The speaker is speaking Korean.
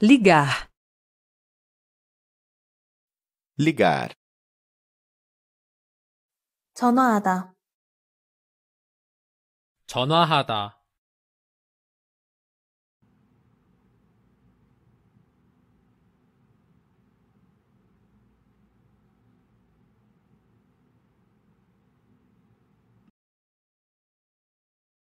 ligar, ligar, 전화하다, 전화하다.